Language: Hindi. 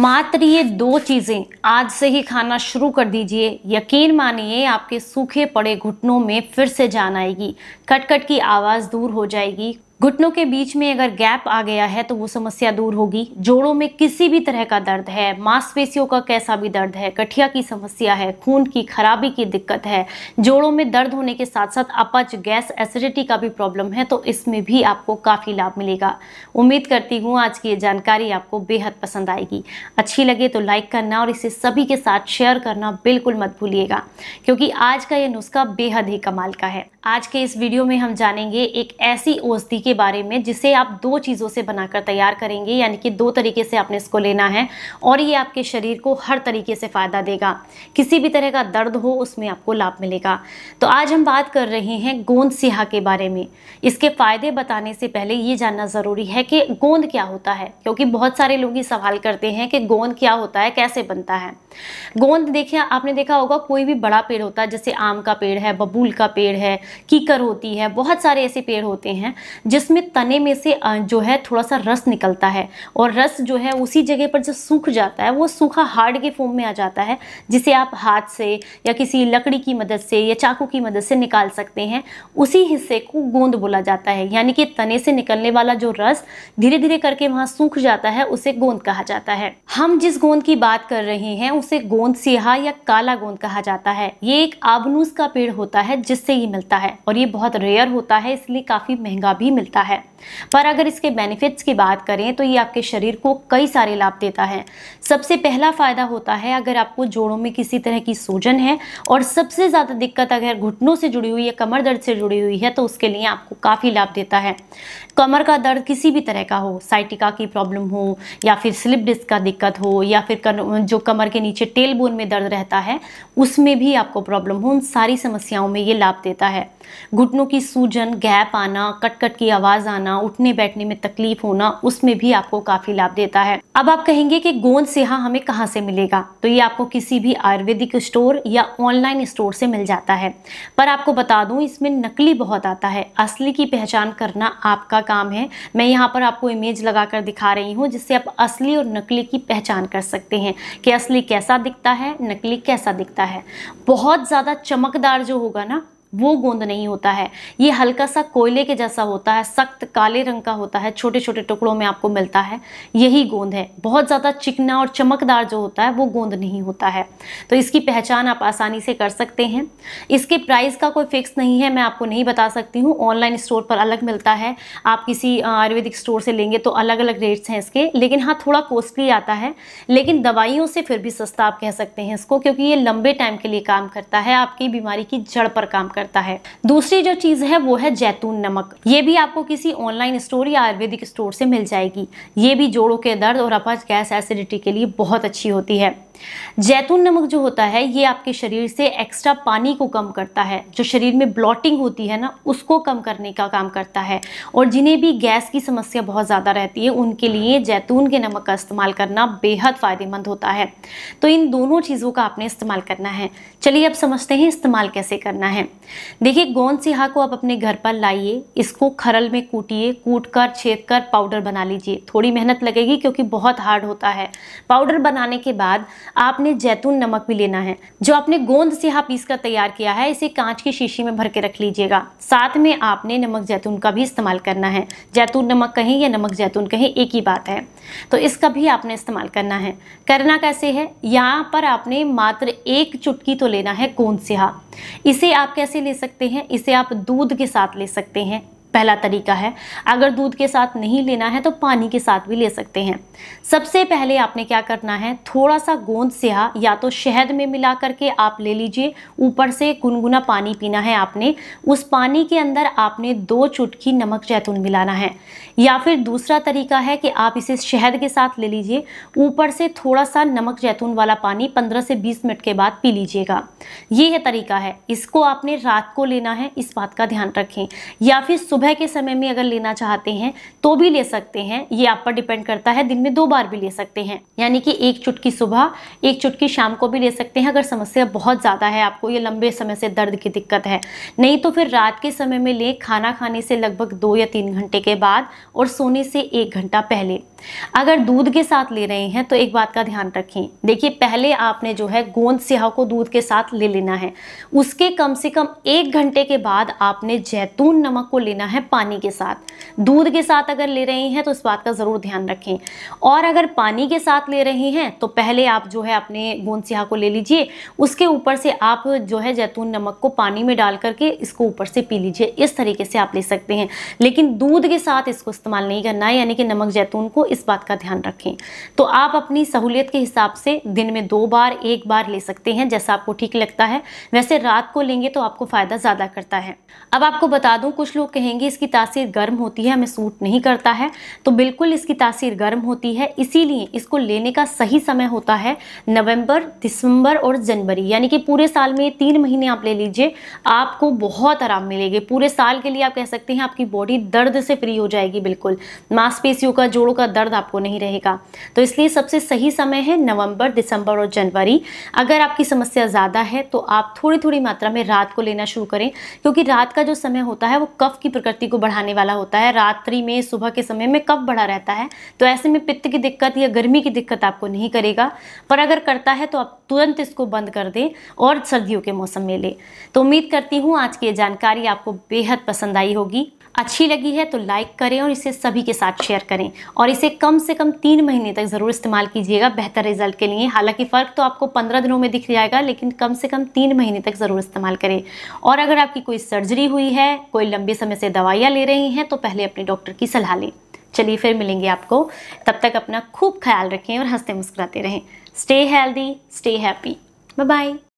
मात्र ये दो चीज़ें आज से ही खाना शुरू कर दीजिए यकीन मानिए आपके सूखे पड़े घुटनों में फिर से जान आएगी कटकट -कट की आवाज़ दूर हो जाएगी घुटनों के बीच में अगर गैप आ गया है तो वो समस्या दूर होगी जोड़ों में किसी भी तरह का दर्द है मांसपेशियों का कैसा भी दर्द है कठिया की समस्या है खून की खराबी की दिक्कत है जोड़ों में दर्द होने के साथ साथ अपच गैस एसिडिटी का भी प्रॉब्लम है तो इसमें भी आपको काफ़ी लाभ मिलेगा उम्मीद करती हूँ आज की ये जानकारी आपको बेहद पसंद आएगी अच्छी लगे तो लाइक करना और इसे सभी के साथ शेयर करना बिल्कुल मत भूलिएगा क्योंकि आज का ये नुस्खा बेहद ही कमाल का है आज के इस वीडियो में हम जानेंगे एक ऐसी औषधि के के बारे में जिसे आप दो चीज़ों से बनाकर तैयार करेंगे यानी कि दो तरीके से आपने इसको लेना है और ये आपके शरीर को हर तरीके से फ़ायदा देगा किसी भी तरह का दर्द हो उसमें आपको लाभ मिलेगा तो आज हम बात कर रहे हैं गोंद सिहा के बारे में इसके फ़ायदे बताने से पहले ये जानना ज़रूरी है कि गोंद क्या होता है क्योंकि बहुत सारे लोग ये सवाल करते हैं कि गोंद क्या होता है कैसे बनता है गोंद देखिए आपने देखा होगा कोई भी बड़ा पेड़ होता है जैसे आम का पेड़ है बबूल का पेड़ है कीकर होती है बहुत सारे ऐसे पेड़ होते हैं जिसमें तने में से जो है थोड़ा सा रस निकलता है और रस जो है उसी जगह पर जब सूख जाता है वो सूखा हार्ड के फॉर्म में आ जाता है जिसे आप हाथ से या किसी लकड़ी की मदद से या चाकू की मदद से निकाल सकते हैं उसी हिस्से को गोंद बोला जाता है यानी कि तने से निकलने वाला जो रस धीरे धीरे करके वहाँ सूख जाता है उसे गोंद कहा जाता है हम जिस गोंद की बात कर रहे हैं उसे गोंद सिहा या काला गोंद कहा जाता है ये एक आबनूस का पेड़ होता है जिससे ये मिलता है और ये बहुत रेयर होता है इसलिए काफ़ी महंगा भी मिलता है पर अगर इसके बेनिफिट्स की बात करें तो ये आपके शरीर को कई सारे लाभ देता है सबसे पहला फ़ायदा होता है अगर आपको जोड़ों में किसी तरह की सूजन है और सबसे ज़्यादा दिक्कत अगर घुटनों से जुड़ी हुई या कमर दर्द से जुड़ी हुई है तो उसके लिए आपको काफ़ी लाभ देता है कमर का दर्द किसी भी तरह का हो साइटिका की प्रॉब्लम हो या फिर स्लिप डिस्क का दिक्कत दिक्कत हो या फिर कर, जो कमर के नीचे टेल बोन में दर्द रहता है उसमें भी आपको प्रॉब्लम हो उन सारी समस्याओं में ये लाभ देता है घुटनों की सूजन गैप आना कट कट की आवाज़ आना उठने बैठने में तकलीफ होना उसमें भी आपको काफ़ी लाभ देता है अब आप कहेंगे कि गोंद सेहा हमें कहाँ से मिलेगा तो ये आपको किसी भी आयुर्वेदिक स्टोर या ऑनलाइन स्टोर से मिल जाता है पर आपको बता दूं इसमें नकली बहुत आता है असली की पहचान करना आपका काम है मैं यहाँ पर आपको इमेज लगाकर दिखा रही हूँ जिससे आप असली और नकली की पहचान कर सकते हैं कि असली कैसा दिखता है नकली कैसा दिखता है बहुत ज़्यादा चमकदार जो होगा ना वो गोंद नहीं होता है ये हल्का सा कोयले के जैसा होता है सख्त काले रंग का होता है छोटे छोटे टुकड़ों में आपको मिलता है यही गोंद है बहुत ज़्यादा चिकना और चमकदार जो होता है वो गोंद नहीं होता है तो इसकी पहचान आप आसानी से कर सकते हैं इसके प्राइस का कोई फिक्स नहीं है मैं आपको नहीं बता सकती हूँ ऑनलाइन स्टोर पर अलग मिलता है आप किसी आयुर्वेदिक स्टोर से लेंगे तो अलग अलग रेट्स हैं इसके लेकिन हाँ थोड़ा कॉस्टली आता है लेकिन दवाइयों से फिर भी सस्ता आप कह सकते हैं इसको क्योंकि ये लंबे टाइम के लिए काम करता है आपकी बीमारी की जड़ पर काम कर करता है दूसरी जो चीज़ है वो है जैतून नमक ये भी आपको किसी ऑनलाइन स्टोर या आयुर्वेदिक स्टोर से मिल जाएगी ये भी जोड़ों के दर्द और अपच गैस एसिडिटी के लिए बहुत अच्छी होती है जैतून नमक जो होता है ये आपके शरीर से एक्स्ट्रा पानी को कम करता है जो शरीर में ब्लॉटिंग होती है ना उसको कम करने का काम करता है और जिन्हें भी गैस की समस्या बहुत ज़्यादा रहती है उनके लिए जैतून के नमक का इस्तेमाल करना बेहद फ़ायदेमंद होता है तो इन दोनों चीज़ों का आपने इस्तेमाल करना है चलिए अब समझते हैं इस्तेमाल कैसे करना है देखिए गोंद सिहा को आप अपने घर पर लाइए इसको खरल में कूटिए कूट कर छेद कर पाउडर बना लीजिए थोड़ी मेहनत लगेगी क्योंकि बहुत हार्ड होता है पाउडर बनाने के बाद आपने जैतून नमक भी लेना है जो आपने गोंद से हाँ पीस कर तैयार किया है इसे कांच की शीशी में भर के रख लीजिएगा साथ में आपने नमक जैतून का भी इस्तेमाल करना है जैतून नमक कहें या नमक जैतून कहें एक ही बात है तो इसका भी आपने इस्तेमाल करना है करना कैसे है यहाँ पर आपने मात्र एक चुटकी तो लेना है गोंद से इसे आप कैसे ले सकते हैं इसे आप दूध के साथ ले सकते हैं पहला तरीका है अगर दूध के साथ नहीं लेना है तो पानी के साथ भी ले सकते हैं सबसे पहले आपने क्या करना है थोड़ा सा गोंद सिहा या तो शहद में मिला करके आप ले लीजिए ऊपर से गुनगुना पानी पीना है आपने उस पानी के अंदर आपने दो चुटकी नमक जैतून मिलाना है या फिर दूसरा तरीका है कि आप इसे शहद के साथ ले लीजिए ऊपर से थोड़ा सा नमक जैतून वाला पानी पंद्रह से बीस मिनट के बाद पी लीजिएगा ये है तरीका है इसको आपने रात को लेना है इस बात का ध्यान रखें या फिर सुबह सुबह के समय में अगर लेना चाहते हैं तो भी ले सकते हैं ये आप पर डिपेंड करता है दिन में दो बार भी ले सकते हैं यानी कि एक चुटकी सुबह एक चुटकी शाम को भी ले सकते हैं अगर समस्या बहुत ज़्यादा है आपको ये लंबे समय से दर्द की दिक्कत है नहीं तो फिर रात के समय में लें खाना खाने से लगभग दो या तीन घंटे के बाद और सोने से एक घंटा पहले अगर दूध के साथ ले रहे हैं तो एक बात का ध्यान रखें देखिए पहले आपने जो है गोंद सिहा को दूध के साथ ले लेना है उसके कम से कम एक घंटे के बाद आपने जैतून नमक को लेना है है पानी के साथ दूध के साथ अगर ले रही हैं तो इस बात का ज़रूर ध्यान रखें और अगर पानी के साथ ले रही हैं तो पहले आप जो है अपने गोंद सिया को ले लीजिए उसके ऊपर से आप जो है जैतून नमक को पानी में डाल करके इसको ऊपर से पी लीजिए इस तरीके से आप ले सकते हैं लेकिन दूध के साथ इसको इस्तेमाल नहीं करना है यानी कि नमक जैतून को इस बात का ध्यान रखें तो आप अपनी सहूलियत के हिसाब से दिन में दो बार एक बार ले सकते हैं जैसा आपको ठीक लगता है वैसे रात को लेंगे तो आपको फ़ायदा ज़्यादा करता है अब आपको बता दूं कुछ लोग कहेंगे कहेंगे इसकी तासीर गर्म होती है हमें सूट नहीं करता है तो बिल्कुल इसकी तासीर गर्म होती है इसीलिए इसको लेने का सही समय होता है नवंबर दिसंबर और जनवरी यानी कि पूरे साल में तीन महीने आप ले लीजिए आपको बहुत आराम मिलेगी पूरे साल के लिए आप कह सकते हैं आपकी बॉडी दर्द से फ्री हो जाएगी बिल्कुल मांसपेशियों का जोड़ों का दर्द आपको नहीं रहेगा तो इसलिए सबसे सही समय है नवंबर दिसंबर और जनवरी अगर आपकी समस्या ज़्यादा है तो आप थोड़ी थोड़ी मात्रा में रात को लेना शुरू करें क्योंकि रात का जो समय होता है वो कफ की प्रकृति गति को बढ़ाने वाला होता है रात्रि में सुबह के समय में कब बढ़ा रहता है तो ऐसे में पित्त की दिक्कत या गर्मी की दिक्कत आपको नहीं करेगा पर अगर करता है तो आप तुरंत इसको बंद कर दें और सर्दियों के मौसम में लें तो उम्मीद करती हूँ आज की ये जानकारी आपको बेहद पसंद आई होगी अच्छी लगी है तो लाइक करें और इसे सभी के साथ शेयर करें और इसे कम से कम तीन महीने तक ज़रूर इस्तेमाल कीजिएगा बेहतर रिजल्ट के लिए हालांकि फ़र्क तो आपको पंद्रह दिनों में दिख जाएगा लेकिन कम से कम तीन महीने तक ज़रूर इस्तेमाल करें और अगर आपकी कोई सर्जरी हुई है कोई लंबे समय से दवाइयाँ ले रही हैं तो पहले अपने डॉक्टर की सलाह लें चलिए फिर मिलेंगे आपको तब तक अपना खूब ख्याल रखें और हंसते मुस्कुराते रहें stay healthy stay happy bye